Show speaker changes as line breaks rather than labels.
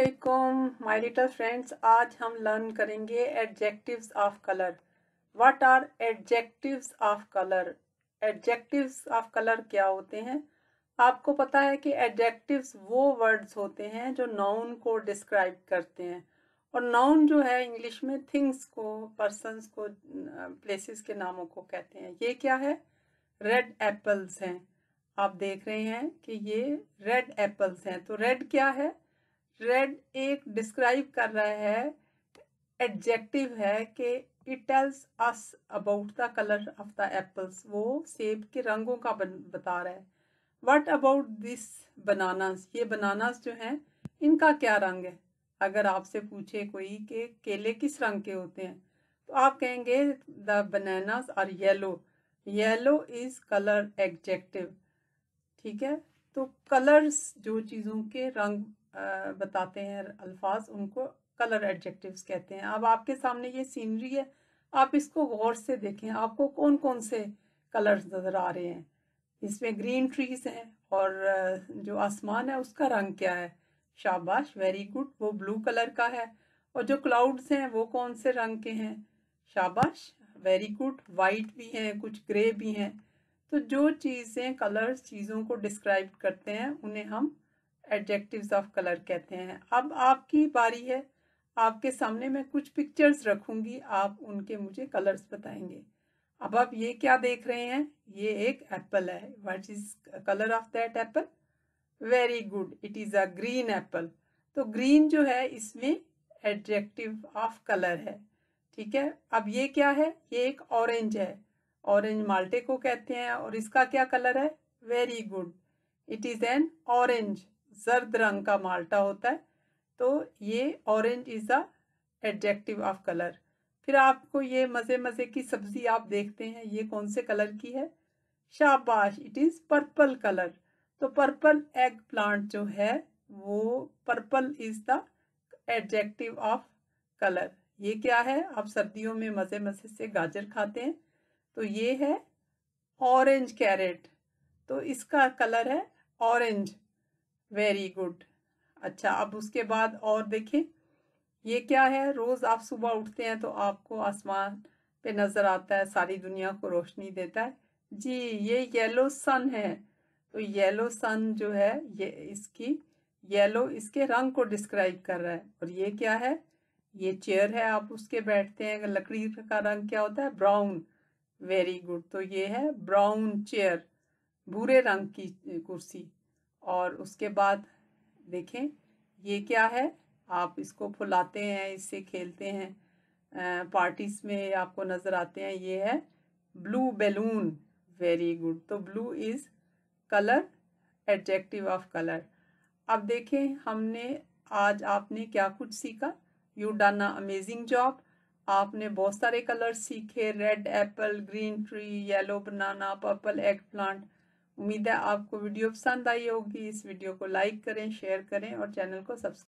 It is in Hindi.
असलकुम माय लिटल फ्रेंड्स आज हम लर्न करेंगे adjectives of colour what are adjectives of colour adjectives of colour क्या होते हैं आपको पता है कि एडजेक्टिव्स वो वर्ड्स होते हैं जो नाउन को डिस्क्राइब करते हैं और नाउन जो है इंग्लिश में थिंग्स को पर्सनस को प्लेसिस के नामों को कहते हैं ये क्या है रेड एप्पल्स हैं आप देख रहे हैं कि ये रेड एप्पल्स हैं तो रेड क्या है रेड एक डिस्क्राइब कर रहा है एडजेक्टिव है कि it tells us about the colour of the apples वो सेब के रंगों का बता रहा है वट अबाउट दिस बनानास ये बनानास जो हैं इनका क्या रंग है अगर आपसे पूछे कोई कि केले किस रंग के होते हैं तो आप कहेंगे the bananas are yellow yellow is colour adjective ठीक है तो कलर्स जो चीज़ों के रंग बताते हैं अल्फाज उनको कलर एडजेक्टिव्स कहते हैं अब आपके सामने ये सीनरी है आप इसको गौर से देखें आपको कौन कौन से कलर्स नज़र आ रहे हैं इसमें ग्रीन ट्रीज हैं और जो आसमान है उसका रंग क्या है शाबाश वेरी गुड वो ब्लू कलर का है और जो क्लाउड्स हैं वो कौन से रंग के हैं शाबाश वेरी गुड वाइट भी हैं कुछ ग्रे भी हैं तो जो चीज़ें कलर्स चीज़ों को डिस्क्राइब करते हैं उन्हें हम एडजेक्टिव्स ऑफ कलर कहते हैं अब आपकी बारी है आपके सामने मैं कुछ पिक्चर्स रखूंगी आप उनके मुझे कलर्स बताएंगे अब आप ये क्या देख रहे हैं ये एक एप्पल है what is colour of that apple very good it is a green apple तो ग्रीन जो है इसमें एडजेक्टिव ऑफ कलर है ठीक है अब ये क्या है ये एक ऑरेंज है ऑरेंज माल्टे को कहते हैं और इसका क्या कलर है very good it is an orange जर्द रंग का माल्टा होता है तो ये orange is the adjective of colour फिर आपको ये मज़े मज़े की सब्ज़ी आप देखते हैं ये कौन से कलर की है शाबाश इट इज़ पर्पल कलर तो पर्पल एग प्लांट जो है वो purple is the adjective of colour ये क्या है आप सर्दियों में मज़े मज़े से गाजर खाते हैं तो ये है ऑरेंज कैरेट तो इसका कलर है ऑरेंज वेरी गुड अच्छा अब उसके बाद और देखें ये क्या है रोज़ आप सुबह उठते हैं तो आपको आसमान पे नज़र आता है सारी दुनिया को रोशनी देता है जी ये येलो सन है तो येलो सन जो है ये इसकी येलो इसके रंग को डिस्क्राइब कर रहा है और ये क्या है ये चेयर है आप उसके बैठते हैं लकड़ी का रंग क्या होता है ब्राउन वेरी गुड तो ये है ब्राउन चेयर भूरे रंग की कुर्सी और उसके बाद देखें ये क्या है आप इसको फुलाते हैं इससे खेलते हैं पार्टीज़ में आपको नज़र आते हैं ये है ब्लू बैलून वेरी गुड तो blue is colour adjective of colour अब देखें हमने आज आपने क्या कुछ सीखा यू डन अमेजिंग जॉब आपने बहुत सारे कलर सीखे red apple green tree yellow banana purple egg plant उम्मीद है आपको वीडियो पसंद आई होगी इस वीडियो को लाइक करें शेयर करें और चैनल को सब्सक्राइब